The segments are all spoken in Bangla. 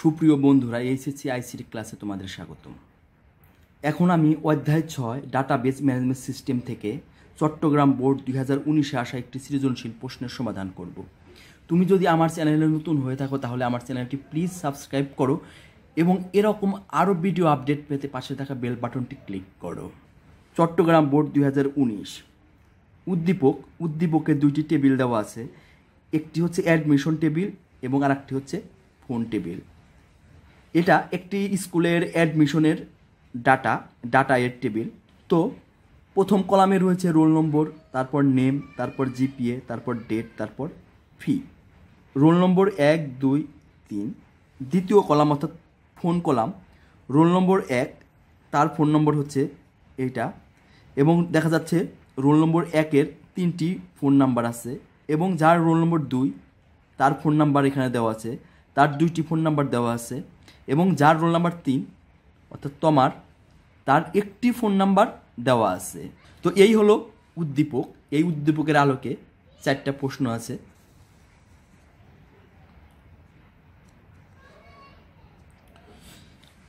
সুপ্রিয় বন্ধুরা এইচএসসি আইসিটি ক্লাসে তোমাদের স্বাগতম এখন আমি অধ্যায় ছয় ডাটা বেস ম্যানেজমেন্ট সিস্টেম থেকে চট্টগ্রাম বোর্ড দুই হাজার উনিশে আসা একটি সৃজনশীল প্রশ্নের সমাধান করব তুমি যদি আমার চ্যানেলে নতুন হয়ে থাকো তাহলে আমার চ্যানেলটি প্লিজ সাবস্ক্রাইব করো এবং এরকম আরও ভিডিও আপডেট পেতে পাশে থাকা বেল বাটনটি ক্লিক করো চট্টগ্রাম বোর্ড দুই হাজার উনিশ উদ্দীপক উদ্দীপকের দুইটি টেবিল দেওয়া আছে একটি হচ্ছে অ্যাডমিশন টেবিল এবং আরেকটি হচ্ছে ফোন টেবিল এটা একটি স্কুলের অ্যাডমিশনের ডাটা ডাটা এর টেবিল তো প্রথম কলামে রয়েছে রোল নম্বর তারপর নেম তারপর জিপিএ তারপর ডেট তারপর ফি রোল নম্বর এক দুই তিন দ্বিতীয় কলাম অর্থাৎ ফোন কলাম রোল নম্বর এক তার ফোন নম্বর হচ্ছে এইটা এবং দেখা যাচ্ছে রোল নম্বর একের তিনটি ফোন নাম্বার আছে এবং যার রোল নম্বর দুই তার ফোন নাম্বার এখানে দেওয়া আছে তার দুইটি ফোন নাম্বার দেওয়া আছে এবং যার রোল নাম্বার তিন অর্থাৎ তোমার তার একটি ফোন নাম্বার দেওয়া আছে তো এই হলো উদ্দীপক এই উদ্দীপকের আলোকে চারটা প্রশ্ন আছে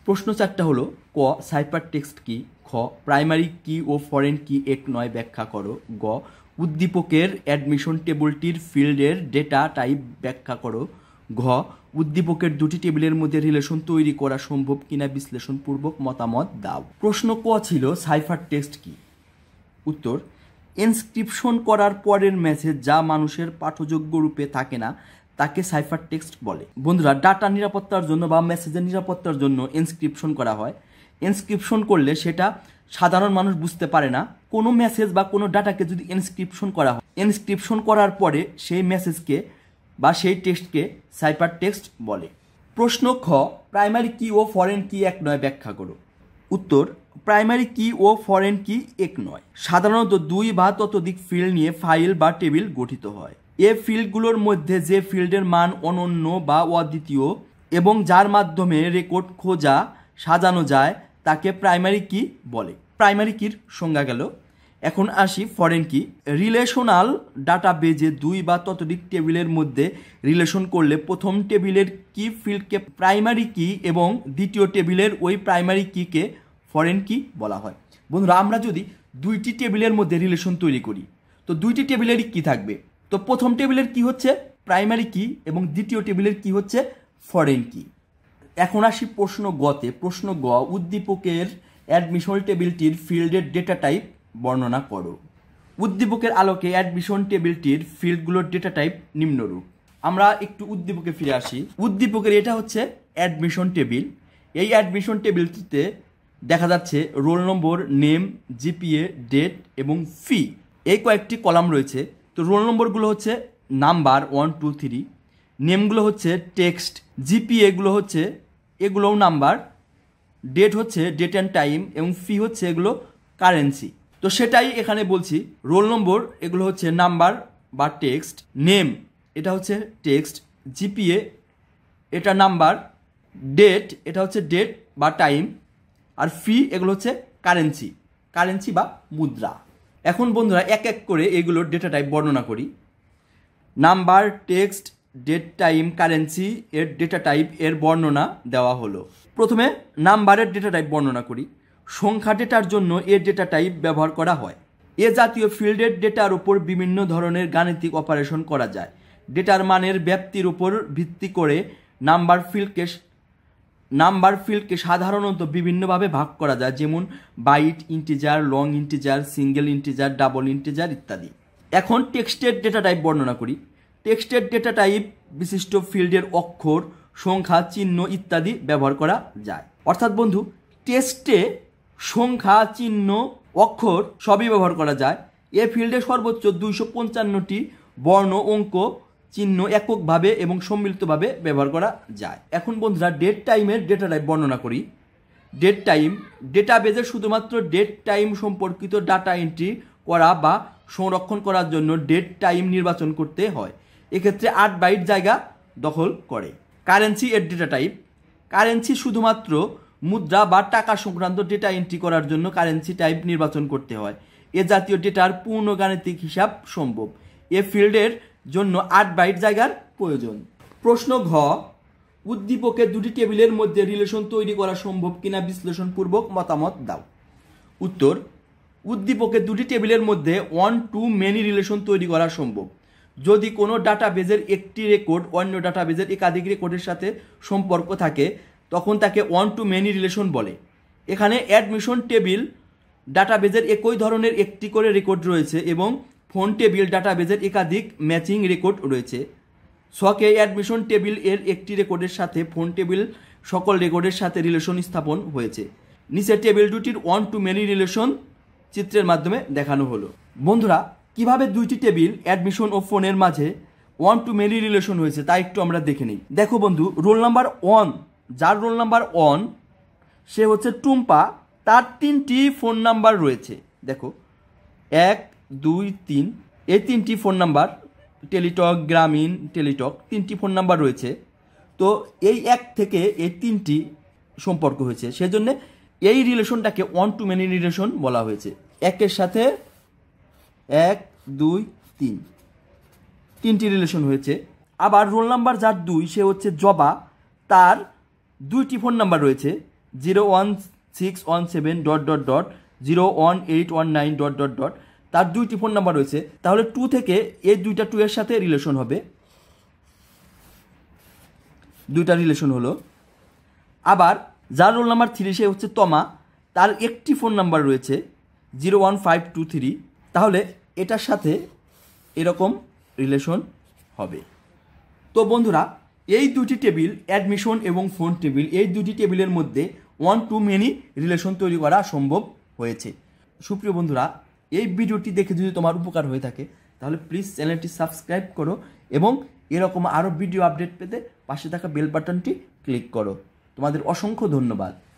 প্রশ্ন চারটা হলো ক সাইপার টেক্সট কি খ প্রাইমারি কি ও ফরেন কি এক নয় ব্যাখ্যা করো গ উদ্দীপকের অ্যাডমিশন টেবলটির ফিল্ডের ডেটা টাইপ ব্যাখ্যা করো ঘ উদ্দীপকের দুটি টেবিলের মধ্যে রিলেশন তৈরি করা সম্ভব কিনা বিশ্লেষণপূর্বক মতামত দাও প্রশ্ন ক ছিল সাইফার টেক্সট কি উত্তর ইনস্ক্রিপশন করার পরের মেসেজ যা মানুষের পাঠযোগ্য রূপে থাকে না তাকে সাইফার টেক্সট বলে বন্ধুরা ডাটা নিরাপত্তার জন্য বা মেসেজের নিরাপত্তার জন্য ইনস্ক্রিপশন করা হয় ইনস্ক্রিপশন করলে সেটা সাধারণ মানুষ বুঝতে পারে না কোনো মেসেজ বা কোনো ডাটাকে যদি ইনস্ক্রিপশন করা হয় ইনস্ক্রিপশন করার পরে সেই মেসেজকে বা সেই টেক্সটকে সাইপার টেক্সট বলে প্রশ্ন খ প্রাইমারি কি ও ফরেন কি এক নয় ব্যাখ্যা করো উত্তর প্রাইমারি কি ও ফরেন কি এক নয় সাধারণত দুই বা ততোধিক ফিল্ড নিয়ে ফাইল বা টেবিল গঠিত হয় এ ফিল্ডগুলোর মধ্যে যে ফিল্ডের মান অনন্য বা অদ্বিতীয় এবং যার মাধ্যমে রেকর্ড খোঁজা সাজানো যায় তাকে প্রাইমারি কি বলে প্রাইমারি কির সংজ্ঞা গেল এখন আসি ফরেন কি রিলেশনাল ডাটাবেজে দুই বা ততোধিক টেবিলের মধ্যে রিলেশন করলে প্রথম টেবিলের কি ফিল্ডকে প্রাইমারি কি এবং দ্বিতীয় টেবিলের ওই প্রাইমারি কিকে ফরেন কি বলা হয় বন্ধুরা আমরা যদি দুইটি টেবিলের মধ্যে রিলেশন তৈরি করি তো দুইটি টেবিলেরই কি থাকবে তো প্রথম টেবিলের কি হচ্ছে প্রাইমারি কি এবং দ্বিতীয় টেবিলের কি হচ্ছে ফরেন কি এখন আসি প্রশ্ন গতে প্রশ্ন গ উদ্দীপকের অ্যাডমিশন টেবিলটির ফিল্ডের ডেটা টাইপ বর্ণনা করো উদ্দীপকের আলোকে অ্যাডমিশন টেবিলটির ফিল্ডগুলোর ডেটা টাইপ নিম্নরূপ আমরা একটু উদ্দীপকে ফিরে আসি উদ্দীপকের এটা হচ্ছে অ্যাডমিশন টেবিল এই অ্যাডমিশন টেবিলটিতে দেখা যাচ্ছে roll number name GPA date এবং ফি এই কয়েকটি কলাম রয়েছে তো রোল নম্বরগুলো হচ্ছে নাম্বার ওয়ান টু থ্রি নেমগুলো হচ্ছে টেক্সট জিপিএগুলো হচ্ছে এগুলোও নাম্বার ডেট হচ্ছে ডেট অ্যান্ড টাইম এবং ফি হচ্ছে এগুলো কারেন্সি তো সেটাই এখানে বলছি রোল নম্বর এগুলো হচ্ছে নাম্বার বা টেক্সট নেম এটা হচ্ছে টেক্সট জিপিএ এটা নাম্বার ডেট এটা হচ্ছে ডেট বা টাইম আর ফি এগুলো হচ্ছে কারেন্সি কারেন্সি বা মুদ্রা এখন বন্ধুরা এক এক করে এগুলোর ডেটা টাইপ বর্ণনা করি number text date time currency এর ডেটা টাইপ এর বর্ণনা দেওয়া হলো প্রথমে নাম্বারের ডেটা টাইপ বর্ণনা করি সংখ্যা ডেটার জন্য এ ডেটা টাইপ ব্যবহার করা হয় এ জাতীয় ফিল্ডের ডেটার উপর বিভিন্ন ধরনের গাণিতিক অপারেশন করা যায় ডেটার মানের ব্যাপ্তির উপর ভিত্তি করে নাম্বার ফিল্ডকে নাম্বার ফিল্ডকে সাধারণত বিভিন্নভাবে ভাগ করা যায় যেমন byte integer long integer single integer double integer ইত্যাদি এখন টেক্সটের ডেটা টাইপ বর্ণনা করি টেক্সটের ডেটা টাইপ বিশিষ্ট ফিল্ডের অক্ষর সংখ্যা চিহ্ন ইত্যাদি ব্যবহার করা যায় অর্থাৎ বন্ধু টেস্টে সংখ্যা চিহ্ন অক্ষর সবই ব্যবহার করা যায় এ ফিল্ডে সর্বোচ্চ দুইশো পঞ্চান্নটি বর্ণ অঙ্ক চিহ্ন এককভাবে এবং সম্মিলিতভাবে ব্যবহার করা যায় এখন বন্ধুরা ডেট টাইমের ডেটা টাইপ বর্ণনা করি ডেট টাইম ডেটাবেজে শুধুমাত্র ডেট টাইম সম্পর্কিত ডাটা এন্ট্রি করা বা সংরক্ষণ করার জন্য ডেট টাইম নির্বাচন করতে হয় এক্ষেত্রে আট বাইট জায়গা দখল করে কারেন্সি এর ডেটা টাইপ কারেন্সি শুধুমাত্র মুদ্রা বা টাকা সংক্রান্ত ডেটা এন্ট্রি করার জন্য কারেন্সি টাইপ নির্বাচন করতে হয় এ জাতীয় ডেটার পূর্ণ গাণিতিক হিসাব সম্ভব এ ফিল্ডের জন্য আট বাইট জায়গার প্রয়োজন প্রশ্ন ঘ উদ্দীপকে দুটি টেবিলের মধ্যে রিলেশন তৈরি করা সম্ভব কিনা বিশ্লেষণপূর্বক মতামত দাও উত্তর উদ্দীপকে দুটি টেবিলের মধ্যে ওয়ান টু মেনি রিলেশন তৈরি করা সম্ভব যদি কোনো ডাটাবেজের একটি রেকর্ড অন্য ডাটাবেজের একাধিক রেকর্ডের সাথে সম্পর্ক থাকে তখন তাকে ওয়ান টু মেনি রিলেশন বলে এখানে অ্যাডমিশন টেবিল ডাটাবেজের একই ধরনের একটি করে রেকর্ড রয়েছে এবং ফোন টেবিল ডাটাবেজের একাধিক ম্যাচিং রেকর্ড রয়েছে সকে অ্যাডমিশন টেবিল এর একটি রেকর্ডের সাথে ফোন টেবিল সকল রেকর্ডের সাথে রিলেশন স্থাপন হয়েছে নিচে টেবিল দুটির ওয়ান টু মেনি রিলেশন চিত্রের মাধ্যমে দেখানো হলো বন্ধুরা কিভাবে দুইটি টেবিল অ্যাডমিশন ও ফোনের মাঝে ওয়ান টু মেনি রিলেশন হয়েছে তা একটু আমরা দেখে নিই দেখো বন্ধু রোল নাম্বার ওয়ান যার রোল নাম্বার ওয়ান সে হচ্ছে টুম্পা তার তিনটি ফোন নাম্বার রয়েছে দেখো এক দুই তিন এই তিনটি ফোন নাম্বার টেলিটক গ্রামীণ টেলিটক তিনটি ফোন নাম্বার রয়েছে তো এই এক থেকে এই তিনটি সম্পর্ক হয়েছে সেজন্যে এই রিলেশনটাকে ওয়ান টু মেনি রিলেশন বলা হয়েছে একের সাথে এক দুই তিন তিনটি রিলেশন হয়েছে আবার রোল নাম্বার যার দুই সে হচ্ছে জবা তার দুইটি ফোন নাম্বার রয়েছে zero one six one seven dot dot dot zero one eight one nine dot dot dot তার দুইটি ফোন নাম্বার রয়েছে তাহলে টু থেকে এই দুইটা টু এর সাথে রিলেশন হবে দুইটা রিলেশন হলো আবার যার রোল নাম্বার থ্রি সে হচ্ছে তমা তার একটি ফোন নাম্বার রয়েছে zero one five two three তাহলে এটার সাথে এরকম রিলেশন হবে তো বন্ধুরা এই দুটি টেবিল অ্যাডমিশন এবং ফোন টেবিল এই দুটি টেবিলের মধ্যে ওয়ান টু মেনি রিলেশন তৈরি করা সম্ভব হয়েছে সুপ্রিয় বন্ধুরা এই ভিডিওটি দেখে যদি তোমার উপকার হয়ে থাকে তাহলে প্লিজ চ্যানেলটি সাবস্ক্রাইব করো এবং এরকম আরও ভিডিও আপডেট পেতে পাশে থাকা বেল বাটনটি ক্লিক করো তোমাদের অসংখ্য ধন্যবাদ